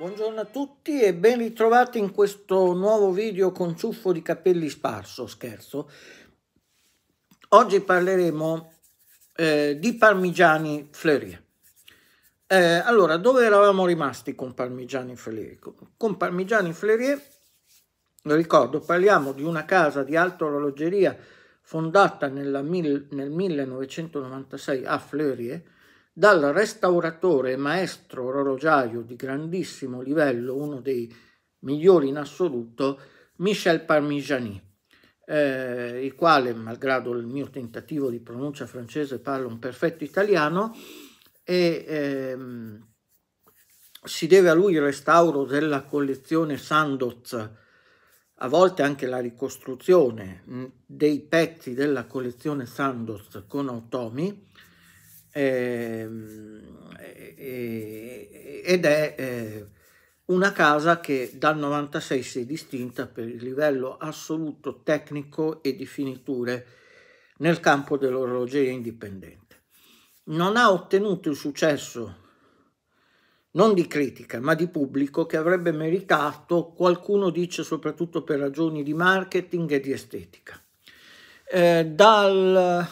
Buongiorno a tutti e ben ritrovati in questo nuovo video con ciuffo di capelli sparso, scherzo. Oggi parleremo eh, di parmigiani fleuri. Eh, allora, dove eravamo rimasti con parmigiani fleuri? Con parmigiani fleuri, lo ricordo, parliamo di una casa di alta orologeria fondata nel 1996 a Fleurie, dal restauratore e maestro orologiaio di grandissimo livello, uno dei migliori in assoluto, Michel Parmigiani, eh, il quale, malgrado il mio tentativo di pronuncia francese, parla un perfetto italiano e ehm, si deve a lui il restauro della collezione Sandoz, a volte anche la ricostruzione dei pezzi della collezione Sandoz con automi, Ehm, ed è eh, una casa che dal 96 si è distinta per il livello assoluto tecnico e di finiture nel campo dell'orologeria indipendente. Non ha ottenuto il successo non di critica, ma di pubblico che avrebbe meritato, qualcuno dice soprattutto per ragioni di marketing e di estetica. Eh, dal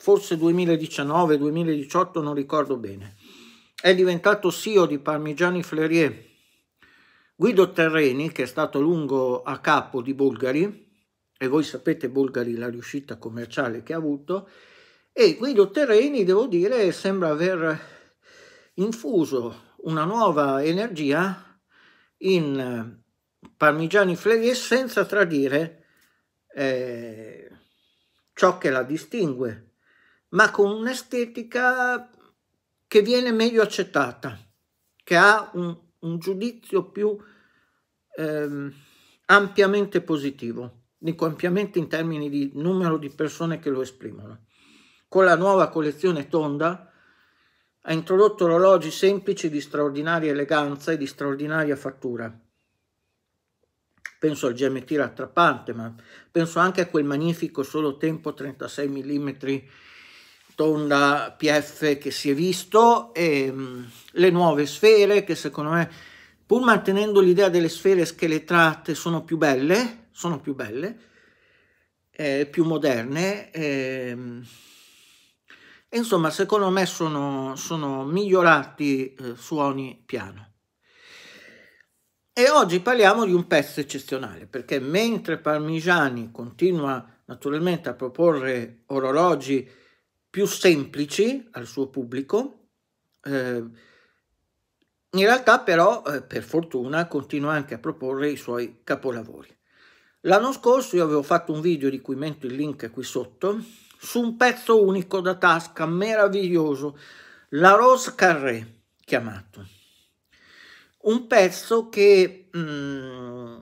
forse 2019-2018, non ricordo bene. È diventato CEO di Parmigiani Fleurier. Guido Terreni, che è stato a lungo a capo di Bulgari, e voi sapete Bulgari la riuscita commerciale che ha avuto, e Guido Terreni, devo dire, sembra aver infuso una nuova energia in Parmigiani Fleurier senza tradire eh, ciò che la distingue, ma con un'estetica che viene meglio accettata, che ha un, un giudizio più ehm, ampiamente positivo, dico ampiamente in termini di numero di persone che lo esprimono. Con la nuova collezione Tonda ha introdotto orologi semplici di straordinaria eleganza e di straordinaria fattura. Penso al GMT rattrappante, ma penso anche a quel magnifico solo tempo 36 mm Honda PF che si è visto e mm, le nuove sfere che secondo me pur mantenendo l'idea delle sfere scheletrate sono più belle, sono più belle, eh, più moderne eh, insomma secondo me sono, sono migliorati eh, su ogni piano. E oggi parliamo di un pezzo eccezionale perché mentre Parmigiani continua naturalmente a proporre orologi più semplici al suo pubblico. Eh, in realtà però, eh, per fortuna, continua anche a proporre i suoi capolavori. L'anno scorso io avevo fatto un video di cui metto il link qui sotto, su un pezzo unico da tasca meraviglioso, La Rose Carré chiamato. Un pezzo che mh, mm,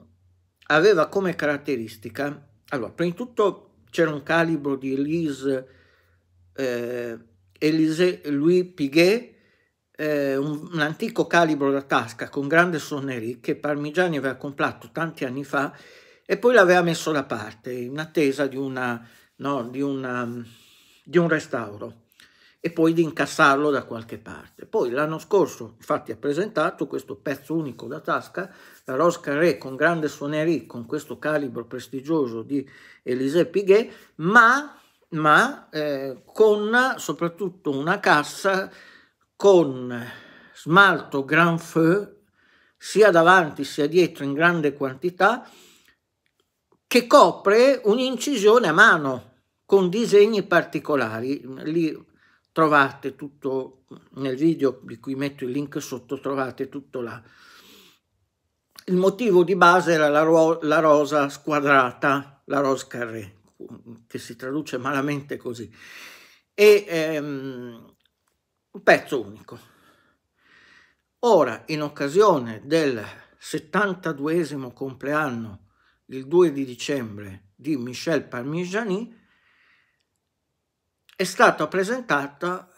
aveva come caratteristica, allora, prima di tutto c'era un calibro di Elise eh, Élysée Louis Piguet, eh, un, un, antico calibro da tasca con grande suonerie che Parmigiani aveva comprato tanti anni fa e poi l'aveva messo da parte in attesa di, una, no, di, una, um, di un restauro e poi di incassarlo da qualche parte. Poi l'anno scorso infatti ha presentato questo pezzo unico da tasca, la Rosca Re con grande suonerie, con questo calibro prestigioso di Élysée Piguet, ma ma eh, con soprattutto una cassa con smalto Grand Feu sia davanti sia dietro in grande quantità che copre un'incisione a mano con disegni particolari. Lì trovate tutto nel video di cui metto il link sotto, trovate tutto là. Il motivo di base era la, ro la rosa squadrata, la rosa carré che si traduce malamente così, e ehm, un pezzo unico. Ora, in occasione del 72 compleanno, il 2 di dicembre, di Michel Parmigiani, è stata presentata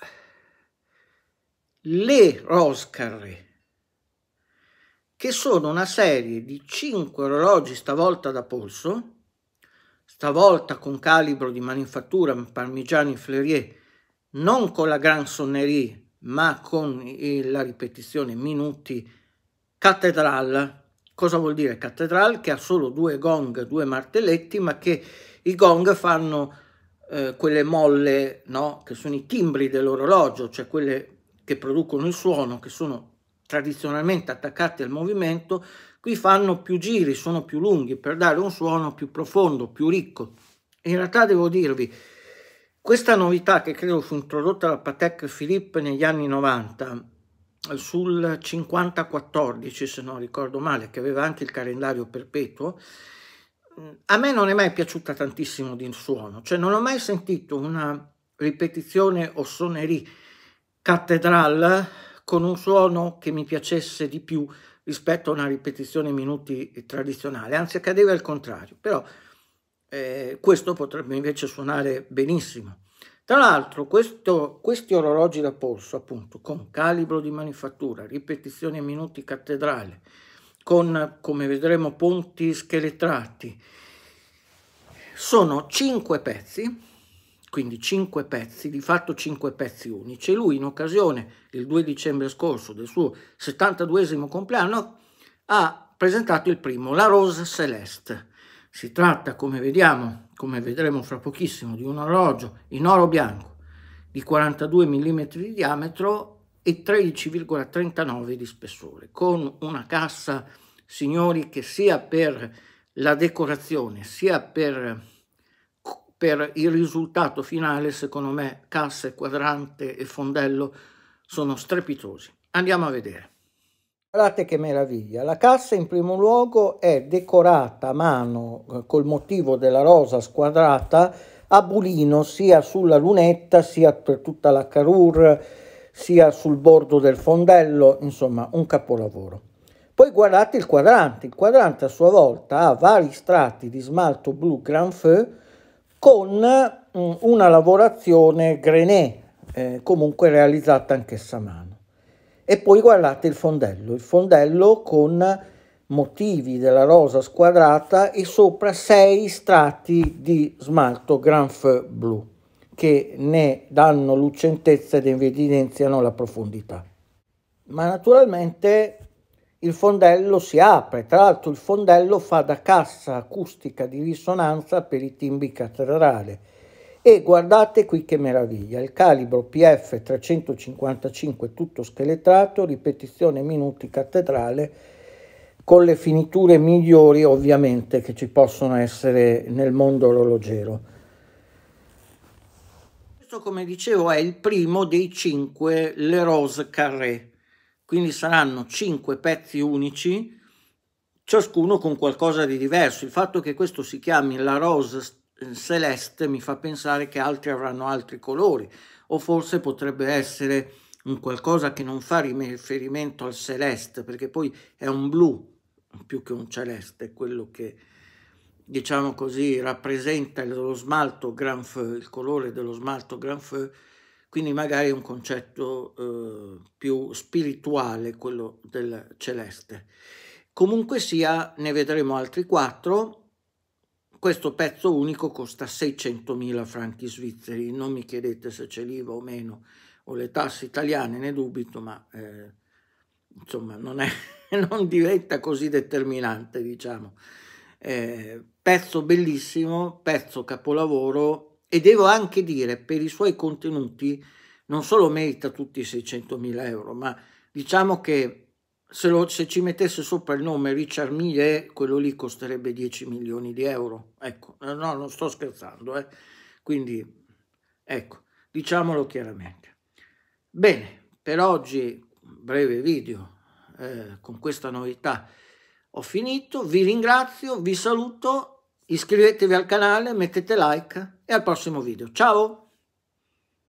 le Roscarre, che sono una serie di 5 orologi stavolta da polso, stavolta con calibro di manifattura Parmigiani Fleurier, non con la Gran Sonnerie, ma con la ripetizione minuti cattedrale. Cosa vuol dire cattedrale? Che ha solo due gong, due martelletti, ma che i gong fanno eh, quelle molle, no? che sono i timbri dell'orologio, cioè quelle che producono il suono, che sono tradizionalmente attaccati al movimento, qui fanno più giri, sono più lunghi per dare un suono più profondo, più ricco. In realtà devo dirvi, questa novità che credo fu introdotta da Patek Philippe negli anni 90, sul 5014 se non ricordo male, che aveva anche il calendario perpetuo, a me non è mai piaciuta tantissimo di suono, cioè non ho mai sentito una ripetizione o sonnerie cattedrale con un suono che mi piacesse di più rispetto a una ripetizione minuti tradizionale, anzi accadeva il contrario, però eh, questo potrebbe invece suonare benissimo. Tra l'altro questo, questi orologi da polso, appunto, con calibro di manifattura, ripetizione minuti cattedrale, con, come vedremo, ponti scheletrati, sono cinque pezzi quindi cinque pezzi, di fatto cinque pezzi unici. E lui in occasione del 2 dicembre scorso del suo 72 compleanno ha presentato il primo, La Rose Celeste. Si tratta, come vediamo, come vedremo fra pochissimo, di un orologio in oro bianco di 42 mm di diametro e 13,39 di spessore, con una cassa, signori, che sia per la decorazione, sia per per il risultato finale, secondo me, casse, quadrante e fondello sono strepitosi. Andiamo a vedere. Guardate che meraviglia, la cassa in primo luogo è decorata a mano eh, col motivo della rosa squadrata a bulino sia sulla lunetta sia per tutta la carur sia sul bordo del fondello, insomma un capolavoro. Poi guardate il quadrante, il quadrante a sua volta ha vari strati di smalto blu Grand Feu con mm, una lavorazione grené, eh, comunque realizzata anch'essa a mano. E poi guardate il fondello, il fondello con motivi della rosa squadrata e sopra sei strati di smalto Granf blu che ne danno lucentezza ed evidenziano la profondità. Ma naturalmente il fondello si apre, tra l'altro il fondello fa da cassa acustica di risonanza per i timbi catedrale e guardate qui che meraviglia, il calibro PF 355 tutto scheletrato, ripetizione minuti cattedrale con le finiture migliori ovviamente che ci possono essere nel mondo orologero. Questo come dicevo è il primo dei cinque Le Rose Carré quindi saranno cinque pezzi unici, ciascuno con qualcosa di diverso. Il fatto che questo si chiami la rose celeste mi fa pensare che altri avranno altri colori, o forse potrebbe essere un qualcosa che non fa riferimento al celeste, perché poi è un blu più che un celeste, quello che diciamo così rappresenta lo smalto Granfeu, il colore dello smalto Granfeu quindi magari un concetto eh, più spirituale, quello del celeste. Comunque sia, ne vedremo altri quattro. Questo pezzo unico costa 600.000 franchi svizzeri, non mi chiedete se c'è l'IVA o meno, o le tasse italiane, ne dubito, ma eh, insomma non, è, non diventa così determinante, diciamo. Eh, pezzo bellissimo, pezzo capolavoro, e devo anche dire per i suoi contenuti non solo merita tutti i 600.000 euro, ma diciamo che se, lo, se, ci mettesse sopra il nome Richard Mille, quello lì costerebbe 10 milioni di euro. Ecco, no, non sto scherzando, eh. quindi ecco, diciamolo chiaramente. Bene, per oggi breve video eh, con questa novità ho finito, vi ringrazio, vi saluto iscrivetevi al canale, mettete like e al prossimo video. Ciao!